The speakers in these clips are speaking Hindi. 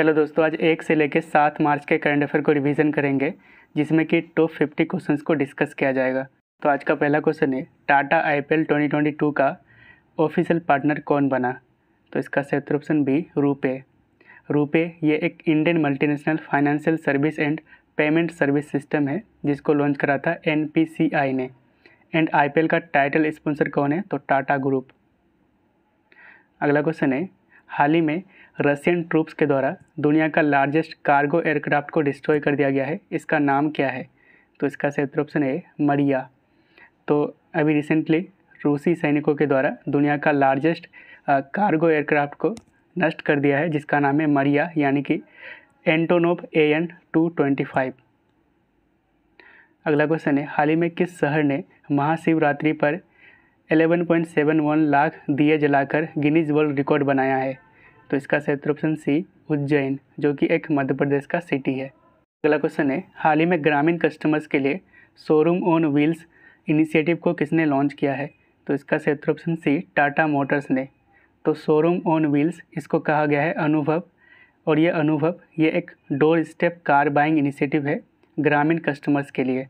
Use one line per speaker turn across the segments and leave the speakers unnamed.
हेलो दोस्तों आज एक से लेकर सात मार्च के करंट अफेयर को रिवीजन करेंगे जिसमें कि टॉप फिफ्टी क्वेश्चंस को डिस्कस किया जाएगा तो आज का पहला क्वेश्चन है टाटा आईपीएल 2022 का ऑफिशियल पार्टनर कौन बना तो इसका सत्र ऑप्शन बी रूपे रूपे ये एक Indian multinational financial service and payment service system है जिसको लॉन्च करा था एन ने एंड आई का टाइटल स्पॉन्सर कौन है तो टाटा ग्रुप अगला क्वेश्चन है हाल ही में रशियन ट्रूप्स के द्वारा दुनिया का लार्जेस्ट कार्गो एयरक्राफ्ट को डिस्ट्रॉय कर दिया गया है इसका नाम क्या है तो इसका सही ऑप्शन है मरिया तो अभी रिसेंटली रूसी सैनिकों के द्वारा दुनिया का लार्जेस्ट कार्गो एयरक्राफ्ट को नष्ट कर दिया है जिसका नाम है मरिया यानी कि Antonov A N two twenty five अगला क्वेश्चन है हाल ही में किस शहर ने महाशिवरात्रि पर 11.71 लाख दिए जलाकर गिनीज वर्ल्ड रिकॉर्ड बनाया है तो इसका क्षेत्र ऑप्शन सी उज्जैन जो कि एक मध्य प्रदेश का सिटी है अगला क्वेश्चन है हाल ही में ग्रामीण कस्टमर्स के लिए शोरूम ऑन व्हील्स इनिशिएटिव को किसने लॉन्च किया है तो इसका क्षेत्र ऑप्शन सी टाटा मोटर्स ने तो शोरूम ऑन व्हील्स इसको कहा गया है अनुभव और ये अनुभव ये एक doorstep car buying initiative है ग्रामीण कस्टमर्स के लिए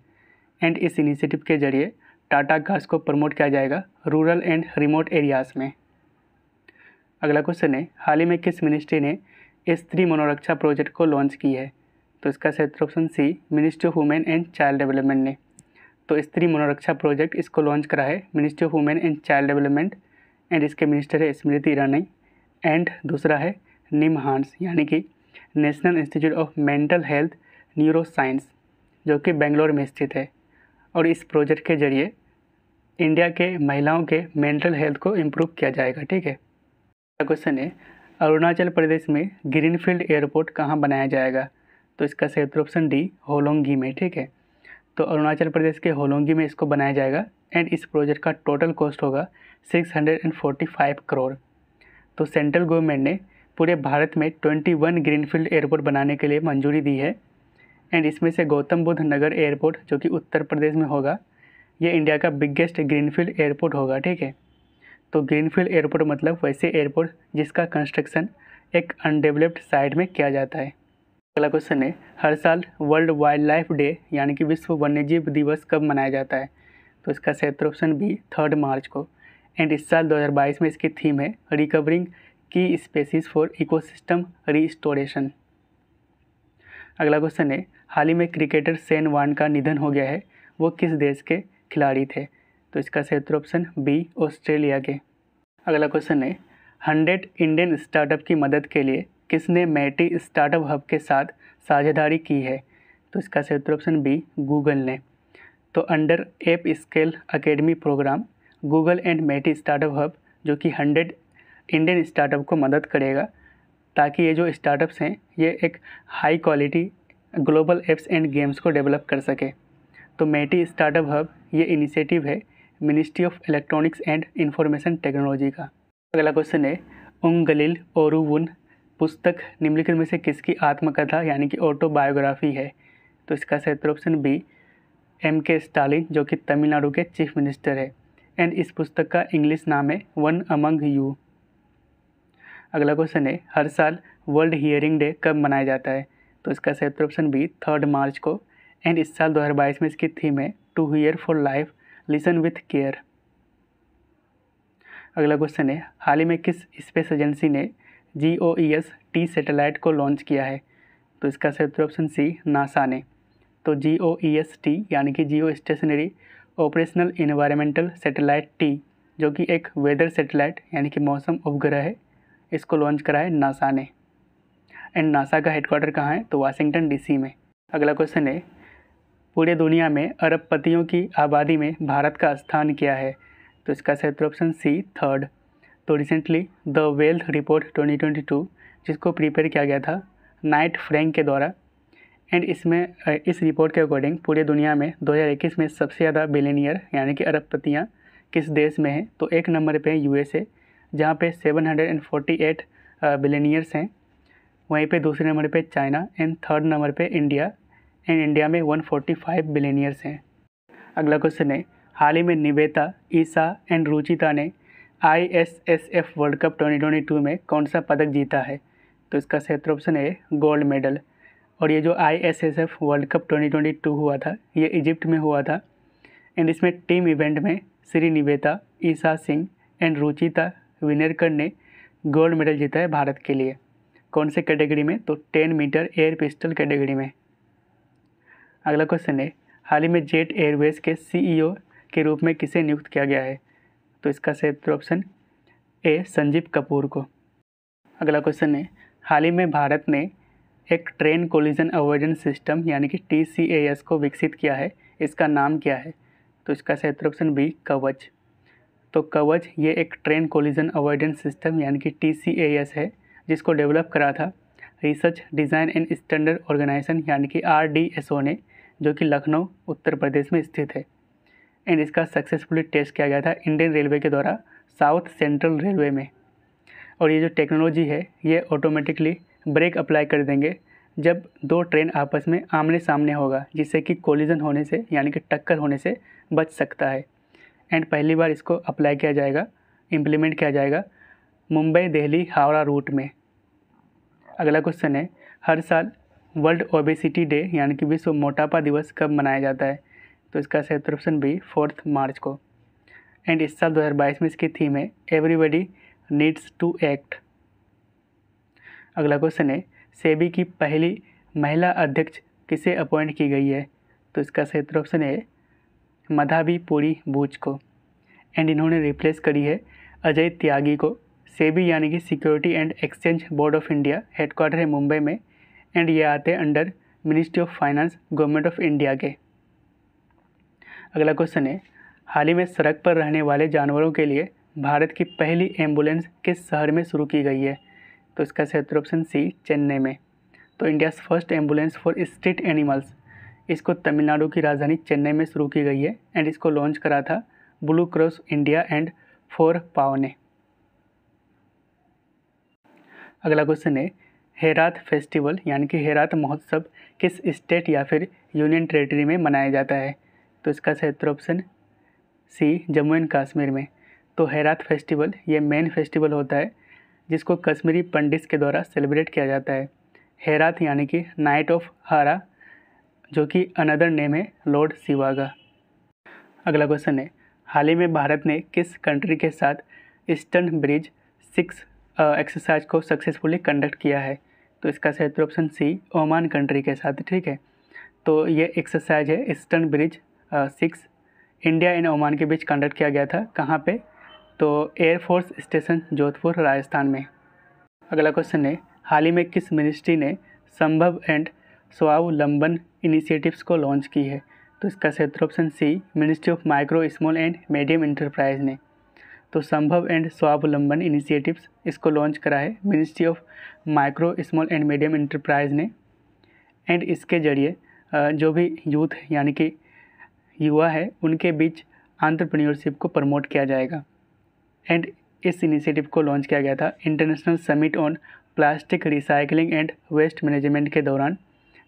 एंड इस इनिशिएटिव के जरिए टाटा कार्स को प्रमोट किया जाएगा रूरल एंड रिमोट एरियाज़ में अगला क्वेश्चन है हाल ही में किस मिनिस्ट्री ने स्त्री थ्री मनोरक्षा प्रोजेक्ट को लॉन्च की है तो इसका क्षेत्र option C ministry of women and child development ने तो स्त्री मनोरक्षा प्रोजेक्ट इसको लॉन्च करा है ministry of women and child development and इसके मिनिस्टर है स्मृति ईरानी एंड दूसरा है निम हांस यानी कि national institute of mental health neuro science जो कि बेंगलोर में स्थित है और इस प्रोजेक्ट के जरिए इंडिया के महिलाओं के मेंटल हेल्थ को इम्प्रूव किया जाएगा ठीक है क्वेश्चन है अरुणाचल प्रदेश में ग्रीनफील्ड एयरपोर्ट कहाँ बनाया जाएगा तो इसका सही उत्तर ऑप्शन डी होलोंगी में ठीक है तो अरुणाचल प्रदेश के होलोंगी में इसको बनाया जाएगा एंड इस प्रोजेक्ट का टोटल कॉस्ट होगा 645 करोड़ तो सेंट्रल गवर्नमेंट ने पूरे भारत में 21 ग्रीनफील्ड एयरपोर्ट बनाने के लिए मंजूरी दी है एंड इसमें से गौतम बुद्ध नगर एयरपोर्ट जो कि उत्तर प्रदेश में होगा ये इंडिया का बिगेस्ट ग्रीनफील्ड एयरपोर्ट होगा ठीक है तो ग्रीनफील्ड एयरपोर्ट मतलब वैसे एयरपोर्ट जिसका कंस्ट्रक्शन एक अनडेवलप्ड साइड में किया जाता है अगला क्वेश्चन है हर साल वर्ल्ड वाइल्ड लाइफ डे यानी कि विश्व वन्यजीव दिवस कब मनाया जाता है तो इसका क्षेत्र ऑप्शन बी थर्ड मार्च को एंड इस साल 2022 में इसकी थीम है recovering key species for ecosystem restoration अगला क्वेश्चन है हाल ही में क्रिकेटर सेन वान का निधन हो गया है वो किस देश के खिलाड़ी थे तो इसका सही उत्तर ऑप्शन बी ऑस्ट्रेलिया के अगला क्वेश्चन है हंड्रेड इंडियन स्टार्टअप की मदद के लिए किसने मैटी स्टार्टअप हब के साथ साझेदारी की है तो इसका सही उत्तर ऑप्शन बी गूगल ने तो under app scale academy program Google and MeitY startup hub जो कि हंड्रेड इंडियन स्टार्टअप को मदद करेगा ताकि ये जो स्टार्टअप्स हैं ये एक high quality global apps and games को डेवलप कर सके तो मैटी स्टार्टअप हब ये इनिशिएटिव है ministry of electronics and information technology का अगला क्वेश्चन है उंग गलील और पुस्तक निम्नलिखित में से किसकी आत्मकथा यानी कि ऑटोबायोग्राफी है तो इसका क्षेत्र option B M K Stalin जो कि तमिलनाडु के चीफ मिनिस्टर है एंड इस पुस्तक का इंग्लिश नाम है वन अमंग यू अगला क्वेश्चन है हर साल वर्ल्ड हियरिंग डे कब मनाया जाता है तो इसका क्षेत्र ऑप्शन बी थर्ड मार्च को एंड इस साल 2022 में इसकी थीम है to hear for life listen with care अगला क्वेश्चन है हाल ही में किस स्पेस एजेंसी ने G O E S T satellite को लॉन्च किया है तो इसका सही उत्तर ऑप्शन सी नासा ने तो जी ओ ई एस टी यानी कि geostationary operational environmental satellite T जो कि एक वेदर सेटेलाइट यानी कि मौसम उपग्रह है इसको लॉन्च करा है नासा ने एंड नासा का हेडक्वार्टर कहाँ है तो वाशिंगटन डीसी में अगला क्वेश्चन है पूरे दुनिया में अरबपतियों की आबादी में भारत का स्थान क्या है तो इसका सही ऑप्शन सी थर्ड तो रिसेंटली द वेल्थ रिपोर्ट 2022 जिसको प्रिपेयर किया गया था नाइट फ्रैंक के द्वारा एंड इसमें इस रिपोर्ट के अकॉर्डिंग पूरे दुनिया में 2021 में सबसे ज़्यादा बिलेनियर यानी कि अरबपतियाँ किस देश में हैं तो एक नंबर पे यूएसए जहाँ पे 748 बिलेनियर्स हैं वहीं पे दूसरे नंबर पे चाइना एंड थर्ड नंबर पे इंडिया एंड इंडिया में 145 फाइव बिलेनियर्स हैं अगला क्वेश्चन है हाल ही में निवेता ईसा एंड रुचिता ने I S S F world cup twenty twenty two में कौन सा पदक जीता है तो इसका क्षेत्र ऑप्शन है गोल्ड मेडल और ये जो I S S F world cup twenty twenty two हुआ था ये इजिप्ट में हुआ था एंड इसमें टीम इवेंट में श्री निवेता ईशा सिंह एंड रुचिता विनेरकर ने गोल्ड मेडल जीता है भारत के लिए कौन से कैटेगरी में तो ten metre air pistol category में अगला क्वेश्चन है हाल ही में जेट एयरवेज के सीईओ e के रूप में किसे नियुक्त किया गया है तो इसका सही ऑप्शन ए संजीव कपूर को अगला क्वेश्चन है हाल ही में भारत ने एक ट्रेन कोलिजन अवर्जन सिस्टम यानी कि टी को विकसित किया है इसका नाम क्या है तो इसका सही ऑप्शन बी कवच तो कवच ये एक ट्रेन कोलिजन अवॉइडेंस सिस्टम यानी कि टी है जिसको डेवलप करा था research design and standard organisation यानी कि आर ने जो कि लखनऊ उत्तर प्रदेश में स्थित है एंड इसका सक्सेसफुली टेस्ट किया गया था इंडियन रेलवे के द्वारा साउथ सेंट्रल रेलवे में और ये जो टेक्नोलॉजी है ये ऑटोमेटिकली ब्रेक अप्लाई कर देंगे जब दो ट्रेन आपस में आमने सामने होगा जिससे कि कोलिजन होने से यानी कि टक्कर होने से बच सकता है एंड पहली बार इसको अप्लाई किया जाएगा इम्प्लीमेंट किया जाएगा मुंबई दिल्ली हावड़ा रूट में अगला क्वेश्चन है हर साल वर्ल्ड ओबेसिटी डे यानी कि विश्व मोटापा दिवस कब मनाया जाता है तो इसका सही ऑप्शन बी फोर्थ मार्च को एंड इस साल 2022 में इसकी थीम है एवरीबडी नीड्स टू एक्ट अगला क्वेश्चन है सेबी की पहली महिला अध्यक्ष किसे अपॉइंट की गई है तो इसका सही ऑप्शन है मधाबी पूरी बूच को एंड इन्होंने रिप्लेस करी है अजय त्यागी को सेबी यानी कि security and exchange board of India headquarter है मुंबई में एंड ये आते हैं under ministry of finance government of India के अगला क्वेश्चन है हाल ही में सड़क पर रहने वाले जानवरों के लिए भारत की पहली एम्बुलेंस किस शहर में शुरू की गई है तो इसका सही ऑप्शन सी चेन्नई में तो India's first ambulance for street animals इसको तमिलनाडु की राजधानी चेन्नई में शुरू की गई है एंड इसको लॉन्च करा था blue cross India and four paw ने अगला क्वेश्चन है हेरात फेस्टिवल यानी कि हेरात महोत्सव किस स्टेट या फिर यूनियन टेरेटरी में मनाया जाता है तो इसका सही उत्तर option C Jammu and Kashmir में तो हेरात फेस्टिवल ये मेन फेस्टिवल होता है जिसको कश्मीरी पंडित के द्वारा सेलिब्रेट किया जाता है हेरात यानी कि नाइट ऑफ हारा जो कि अनदर नेम है लॉर्ड सिवागा अगला क्वेश्चन है हाल ही में भारत ने किस कंट्री के साथ ईस्टर्न ब्रिज सिक्स एक्सरसाइज को सक्सेसफुली कंडक्ट किया है तो इसका सही उत्तर ऑप्शन सी ओमान कंट्री के साथ ठीक है तो ये एक्सरसाइज है eastern bridge six India and Oman के बीच कंडक्ट किया गया था कहाँ पे तो एयरफोर्स स्टेशन जोधपुर राजस्थान में अगला क्वेश्चन है हाल ही में किस मिनिस्ट्री ने संभव एंड स्वावलंबन इनिशिएटिव्स को लॉन्च की है तो इसका उत्तर option C ministry of micro small and medium enterprise ने तो संभव एंड स्वावलंबन इनिशिएटिव्स इसको लॉन्च करा है ministry of micro small and medium enterprise ने एंड इसके जरिए जो भी यूथ यानी कि युवा है उनके बीच आंट्रप्रन्योरशिप को प्रमोट किया जाएगा एंड इस इनिशिएटिव को लॉन्च किया गया था international summit on plastic recycling and waste management के दौरान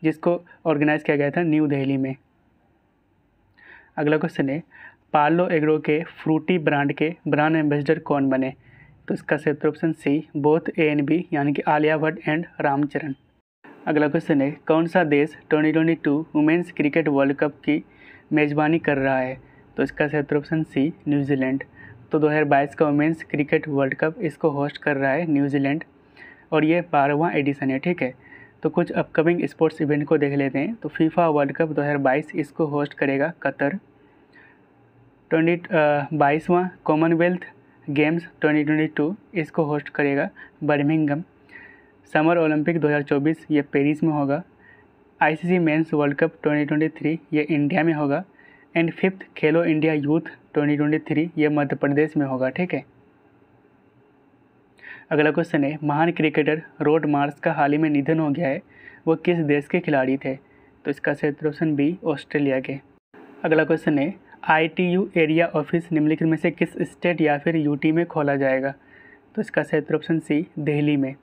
जिसको ऑर्गेनाइज किया गया था न्यू दिल्ली में अगला क्वेश्चन है पालो एग्रो के फ्रूटी ब्रांड के ब्रांड एम्बेसडर कौन बने तो इसका उत्तर option C both A and B यानी कि आलिया भट्ट एंड रामचरण अगला क्वेश्चन है कौन सा देश twenty twenty two women's cricket world cup की मेज़बानी कर रहा है तो इसका उत्तर ऑप्शन सी न्यूजीलैंड तो 2022 का वुमेन्स क्रिकेट वर्ल्ड कप इसको होस्ट कर रहा है न्यूजीलैंड और ये बारहवा एडिशन है ठीक है तो कुछ अपकमिंग स्पोर्ट्स इवेंट को देख लेते हैं तो फीफा वर्ल्ड कप 2022 इसको होस्ट करेगा कतर ट्वेंटी बाईसवां कॉमनवेल्थ गेम्स 2022 इसको होस्ट करेगा बर्मिंगम समर ओलंपिक 2024 ये पेरिस में होगा आईसीसी मेंस वर्ल्ड कप 2023 ये इंडिया में होगा and fifth Khelo India youth 2023 ये मध्य प्रदेश में होगा ठीक है अगला क्वेश्चन है महान क्रिकेटर रोड मार्स का हाल ही में निधन हो गया है वो किस देश के खिलाड़ी थे तो इसका क्षेत्र ऑप्शन बी ऑस्ट्रेलिया के अगला क्वेश्चन है आईटीयू एरिया ऑफिस निम्नलिखित में से किस स्टेट या फिर यूटी में खोला जाएगा तो इसका सही उत्तर ऑप्शन सी दिल्ली में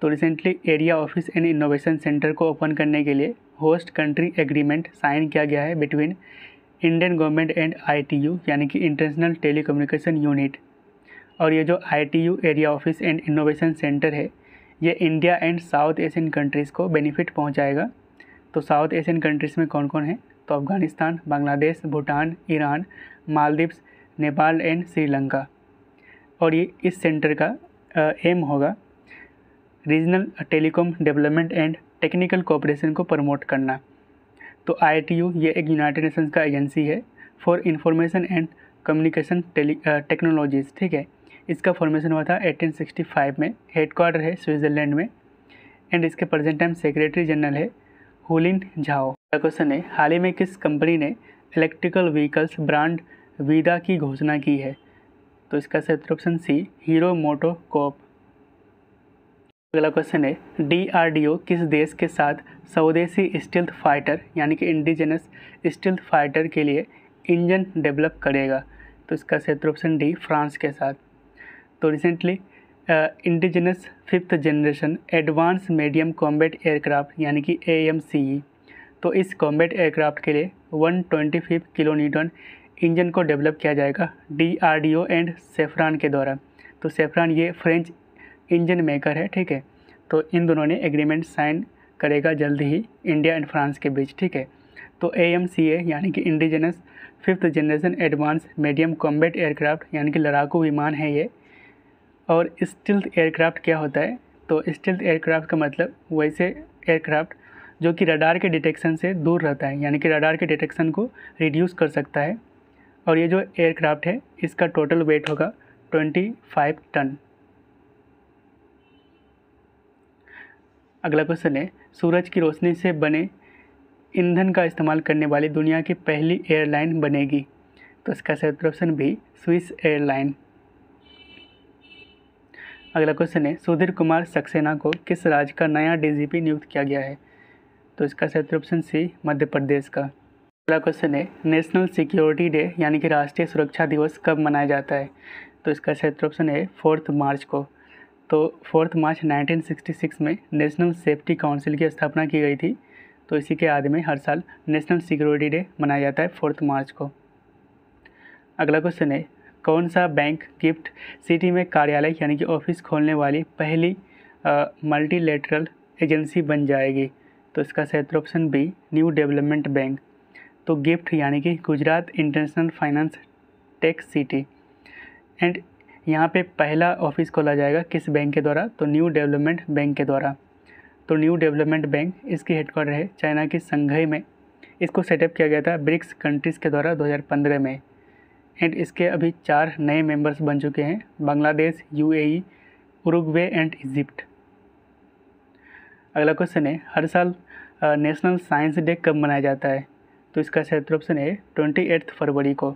तो recently area office and innovation centre को ओपन करने के लिए होस्ट कंट्री एग्रीमेंट साइन किया गया है between Indian government and ITU यानी कि इंटरनेशनल टेली यूनिट और ये जो ITU area office and innovation centre है ये India and South Asian countries को बेनिफिट पहुंचाएगा तो साउथ एशियन कंट्रीज़ में कौन कौन है तो अफगानिस्तान बांग्लादेश भूटान ईरान मालदीव्स नेपाल एंड श्रीलंका और ये इस सेंटर का एम होगा regional telecom development and technical cooperation को प्रमोट करना तो आई ये एक यूनाइटेड नेशंस का एजेंसी है for information and communication technologies ठीक है इसका फॉर्मेशन हुआ था 1865 में हेडक्वार्टर है स्विट्ज़रलैंड में एंड इसके प्रेजेंट टाइम सेक्रेटरी जनरल है हुलिन झाओ क्वेश्चन है हाल ही में किस कंपनी ने इलेक्ट्रिकल व्हीकल्स ब्रांड वीडा की घोषणा की है तो इसका क्षेत्र ऑप्शन सी हीरो मोटो कोप अगला क्वेश्चन है डीआरडीओ किस देश के साथ स्वदेशी स्टिल्थ फाइटर यानी कि इंडिजिनस स्टिल्थ फाइटर के लिए इंजन डेवलप करेगा तो इसका क्षेत्र ऑप्शन डी फ्रांस के साथ तो recently indigenous fifth generation advance medium combat aircraft यानी कि ए एम सी ई तो इस कॉम्बेट एयरक्राफ्ट के लिए one twenty kilo newton engine को डेवलप किया जाएगा D R D O and Safran के द्वारा तो सेफ्रान ये फ्रेंच इंजन मेकर है ठीक है तो इन दोनों ने एग्रीमेंट साइन करेगा जल्द ही इंडिया एंड फ्रांस के बीच ठीक है तो ए एम सी ए यानी कि indigenous fifth generation advance medium combat aircraft यानी कि लड़ाकू विमान है ये और स्टिल्थ एयरक्राफ्ट क्या होता है तो स्टिल्थ एयरक्राफ्ट का मतलब वैसे एयरक्राफ्ट जो कि रडार के डिटेक्शन से दूर रहता है यानी कि रडार के डिटेक्शन को रिड्यूस कर सकता है और ये जो एयरक्राफ्ट है इसका टोटल वेट होगा ट्वेंटी फाइव टन अगला क्वेश्चन है सूरज की रोशनी से बने ईंधन का इस्तेमाल करने वाली दुनिया की पहली एयरलाइन बनेगी तो इसका सही ऑप्शन भी स्विस एयरलाइन अगला क्वेश्चन है सुधीर कुमार सक्सेना को किस राज्य का नया डीजीपी नियुक्त किया गया है तो इसका सही ऑप्शन सी मध्य प्रदेश का अगला क्वेश्चन है नेशनल सिक्योरिटी डे यानी कि राष्ट्रीय सुरक्षा दिवस कब मनाया जाता है तो इसका सही ऑप्शन है फोर्थ मार्च को तो फोर्थ मार्च 1966 में नेशनल सेफ्टी काउंसिल की स्थापना की गई थी तो इसी के याद में हर साल नेशनल सिक्योरिटी डे मनाया जाता है फोर्थ मार्च को अगला क्वेश्चन है कौन सा बैंक गिफ्ट सिटी में कार्यालय यानी कि ऑफिस खोलने वाली पहली मल्टीलेटरल एजेंसी बन जाएगी तो इसका सही option B new development bank तो गिफ्ट यानी कि Gujarat international finance tech city and यहाँ पे पहला ऑफिस खोला जाएगा किस बैंक के द्वारा तो न्यू डेवलपमेंट बैंक के द्वारा तो न्यू डेवलपमेंट बैंक इसकी हेडक्वार्टर है चाइना की संघई में इसको सेटअप किया गया था ब्रिक्स कंट्रीज़ के द्वारा 2015 में एंड इसके अभी चार नए मेंबर्स बन चुके हैं Bangladesh UAE Uruguay and Egypt अगला क्वेश्चन है हर साल नेशनल साइंस डे कब मनाया जाता है तो इसका क्षेत्र ऑप्शन है ट्वेंटी एट्थ फरवरी को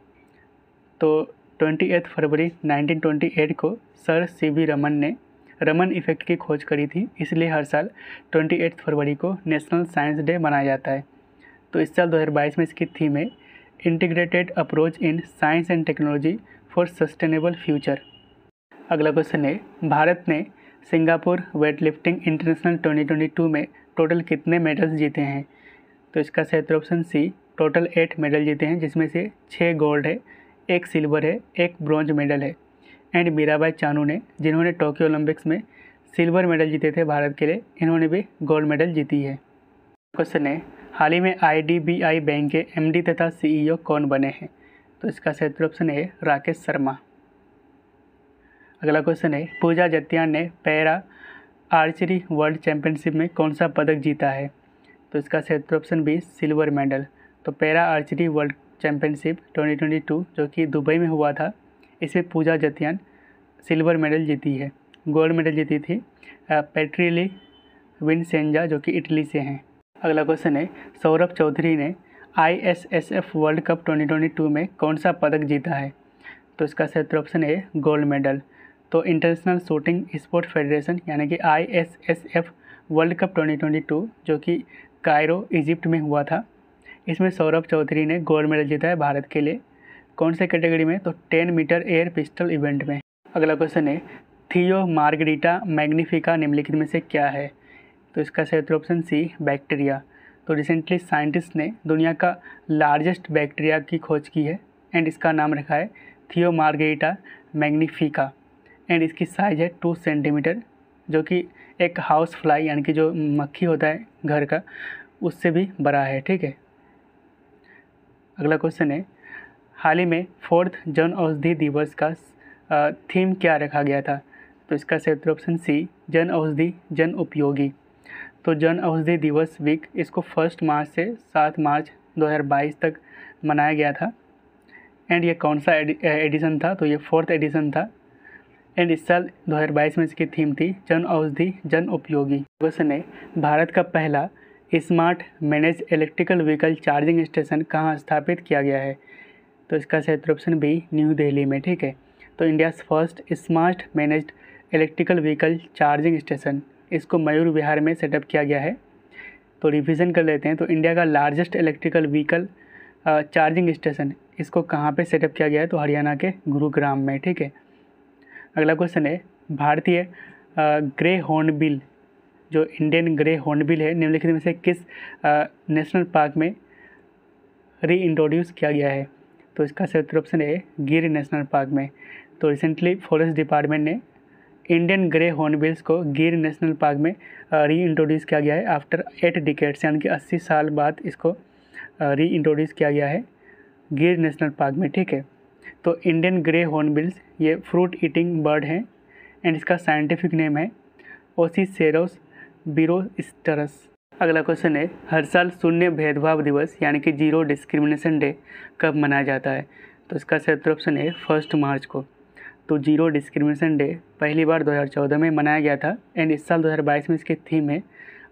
तो ट्वेंटी एट्थ फरवरी 1928 को सर सी वी रमन ने रमन इफेक्ट की खोज करी थी इसलिए हर साल ट्वेंटी एट्थ फरवरी को नेशनल साइंस डे मनाया जाता है तो इस साल 2022 में इसकी थीम है integrated approach in science and technology for sustainable future अगला क्वेश्चन है भारत ने सिंगापुर वेटलिफ्टिंग इंटरनेशनल 2022 में टोटल कितने मेडल्स जीते हैं तो इसका क्षेत्र option C total eight medal जीते हैं जिसमें से छः गोल्ड है एक सिल्वर है एक ब्रॉन्ज मेडल है एंड मीराबाई चानू ने जिन्होंने टोक्यो ओलंपिक्स में सिल्वर मेडल जीते थे भारत के लिए इन्होंने भी गोल्ड मेडल जीती है क्वेश्चन है हाल ही में आईडीबीआई बैंक के एमडी तथा सीईओ कौन बने हैं तो इसका क्षेत्र ऑप्शन है राकेश शर्मा अगला क्वेश्चन है पूजा जतियान ने पैरा आर्चरी वर्ल्ड चैम्पियनशिप में कौन सा पदक जीता है तो इसका क्षेत्र ऑप्शन बी सिल्वर मेडल तो पैरा आर्चरी वर्ल्ड चैम्पियनशिप 2022 जो कि दुबई में हुआ था इसमें पूजा जतियान सिल्वर मेडल जीती है गोल्ड मेडल जीती थी पेट्रीली विनसेंजा जो कि इटली से हैं अगला क्वेश्चन है सौरभ चौधरी ने एफ वर्ल्ड कप 2022 में कौन सा पदक जीता है तो इसका सेत्र ऑप्शन है गोल्ड मेडल तो इंटरनेशनल शूटिंग स्पोर्ट फेडरेशन यानी कि आई वर्ल्ड कप 2022 जो कि कायरो इजिप्ट में हुआ था इसमें सौरभ चौधरी ने गोल्ड मेडल जीता है भारत के लिए कौन से कैटेगरी में तो 10 मीटर एयर पिस्टल इवेंट में अगला क्वेश्चन है थियो मार्गरीटा मैग्निफिका निम्नलिखित में से क्या है तो इसका सही उत्तर ऑप्शन सी बैक्टीरिया तो रिसेंटली साइंटिस्ट ने दुनिया का लार्जेस्ट बैक्टीरिया की खोज की है एंड इसका नाम रखा है थियो मार्गरीटा मैग्निफिका एंड इसकी साइज़ है टू सेंटीमीटर जो कि एक हाउस फ्लाई यानी कि जो मक्खी होता है घर का उससे भी बड़ा है ठीक है अगला क्वेश्चन है हाल ही में फोर्थ जन औषधि दिवस का थीम क्या रखा गया था तो इसका सही उत्तर ऑप्शन सी जन औषधि जन उपयोगी तो जन औषधि दिवस वीक इसको फर्स्ट मार्च से सात मार्च 2022 तक मनाया गया था एंड ये कौन सा एडिशन था तो ये फोर्थ एडिशन था एंड इस साल 2022 में इसकी थीम थी जन औषधि जन उपयोगी ने भारत का पहला smart manage electrical vehicle charging station कहाँ स्थापित किया गया है तो इसका सही ऑप्शन बी न्यू दिल्ली में ठीक है तो India's first smart managed electrical vehicle charging station इसको मयूर विहार में सेटअप किया गया है तो रिविज़न कर लेते हैं तो इंडिया का largest electrical vehicle charging station इसको कहाँ पे सेटअप किया गया है तो हरियाणा के गुरुग्राम में ठीक है अगला क्वेश्चन है भारतीय ग्रे हॉर्नबिल जो इंडियन ग्रे हॉर्नबिल है निम्नलिखित में से किस नेशनल पार्क में री इंट्रोड्यूस किया गया है तो इसका सही उत्तर ऑप्शन है गिर नेशनल पार्क में तो रिसेंटली फॉरेस्ट डिपार्टमेंट ने इंडियन ग्रे हॉर्नबिल्स को गिर नेशनल पार्क में री इंट्रोड्यूस किया गया है आफ्टर एट डिकेट्स यानी कि अस्सी साल बाद इसको री इंट्रोड्यूस किया गया है गिर नेशनल पार्क में ठीक है तो इंडियन ग्रे हॉर्नबिल्स ये फ्रूट ईटिंग बर्ड हैं एंड इसका साइंटिफिक नेम है ओसीसेरोस बीरोस्टरस अगला क्वेश्चन है हर साल शून्य भेदभाव दिवस यानी कि जीरो डिस्क्रिमिनेशन डे कब मनाया जाता है तो इसका सत्र ऑप्शन है फर्स्ट मार्च को तो जीरो डिस्क्रिमिनेशन डे पहली बार 2014 में मनाया गया था एंड इस साल 2022 में इसकी थीम है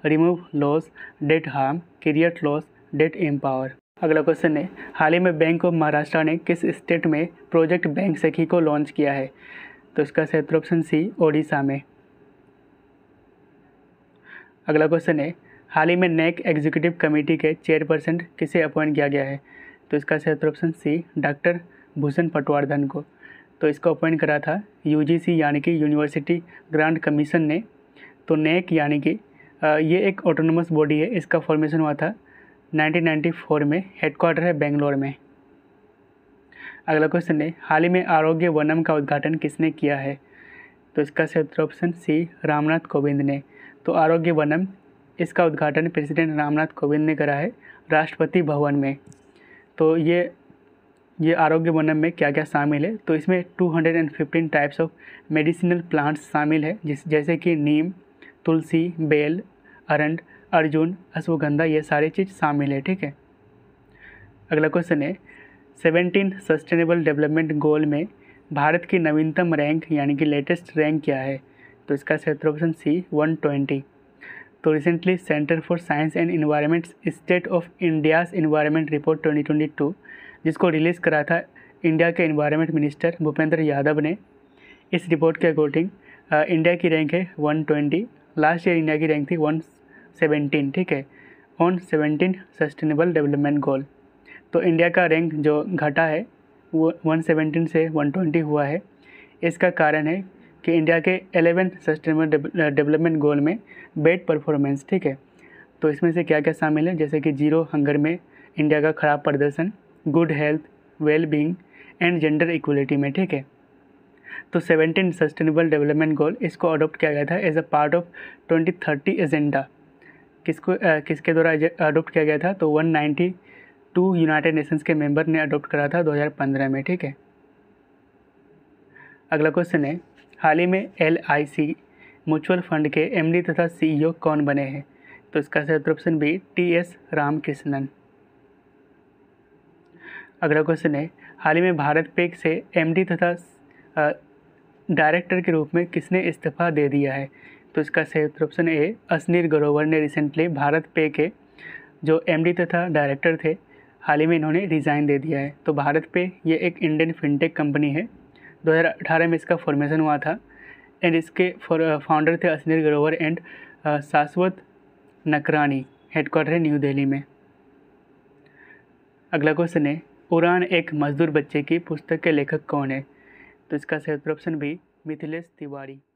remove loss date harm create loss date empower अगला क्वेश्चन है हाल ही में बैंक ऑफ महाराष्ट्र ने किस स्टेट में प्रोजेक्ट बैंक सखी को लॉन्च किया है तो इसका क्षेत्र ऑप्शन सी ओडिशा में अगला क्वेश्चन है हाल ही में नेक एग्जीक्यूटिव कमेटी के चेयरपर्सन किसे अपॉइंट किया गया है तो इसका क्षेत्र option C doctor Bhushan Patwardhan को तो इसको अपॉइंट करा था यूजीसी यानी कि यूनिवर्सिटी ग्रांट कमीशन ने तो नेक e यानी कि ये एक ऑटोनमस बॉडी है इसका फॉर्मेशन हुआ था 1994 में हेडक्वार्टर है बेंगलोर में अगला क्वेश्चन है हाल ही में आरोग्य वनम का उद्घाटन किसने किया है तो इसका सही उत्तर ऑप्शन सी रामनाथ कोविंद ने तो आरोग्य वनम इसका उद्घाटन प्रेसिडेंट रामनाथ कोविंद ने करा है राष्ट्रपति भवन में तो ये ये आरोग्य वनम में क्या क्या शामिल है तो इसमें 215 टाइप्स ऑफ मेडिसिनल प्लांट्स शामिल है जिस जैसे कि नीम तुलसी बेल अरंड अर्जुन अश्वगंधा ये सारी चीज़ शामिल है ठीक है अगला क्वेश्चन है सेवेंटीन सस्टेनेबल डेवलपमेंट गोल में भारत की नवीनतम रैंक यानी कि लेटेस्ट रैंक क्या है तो इसका क्षेत्र ऑप्शन सी वन ट्वेंटी तो recently centre for science and environment state of India's environment report 2022 जिसको रिलीज़ करा था इंडिया के इन्वायरमेंट मिनिस्टर भूपेंद्र यादव ने इस रिपोर्ट के अकॉर्डिंग इंडिया की रैंक है वन लास्ट ईयर इंडिया की रैंक थी वन सेवेंटीन ठीक है on seventeen sustainable development goal तो इंडिया का रैंक जो घटा है वो वन सेवेंटीन से वन ट्वेंटी हुआ है इसका कारण है कि इंडिया के एलेवन सस्टेनेबल डेवलपमेंट गोल में बेड परफॉर्मेंस ठीक है तो इसमें से क्या क्या शामिल है जैसे कि जीरो हंगर में इंडिया का खराब प्रदर्शन good health well being and gender equality में ठीक है तो सेवेंटीन सस्टेनेबल डेवलपमेंट गोल इसको अडोप्ट किया गया था as a part of twenty thirty agenda किसको किसके द्वारा अडोप्ट किया गया था तो 192 यूनाइटेड नेशंस के मेंबर ने अडोप्ट करा था 2015 में ठीक है अगला क्वेश्चन है हाल ही में L I C mutual fund के एम तथा सी e कौन बने हैं तो इसका सही option B T S Ramakrishnan अगला क्वेश्चन है हाल ही में भारत पेक e से एमडी तथा डायरेक्टर के रूप में किसने इस्तीफा दे दिया है तो इसका सही ऑप्शन ए असनीर गरोवर ने रिसेंटली भारत पे के जो एमडी तथा डायरेक्टर थे हाल ही में इन्होंने रिज़ाइन दे दिया है तो भारत पे ये एक इंडियन फिनटेक कंपनी है 2018 में इसका फॉर्मेशन हुआ था एंड इसके फाउंडर थे असनीर गरोवर एंड शाश्वत नकरानी हेडक्वार्टर है न्यू दिल्ली में अगला क्वेश्चन है उड़ान एक मजदूर बच्चे की पुस्तक के लेखक कौन है तो इसका सही ऑप्शन भी मिथिलेश तिवारी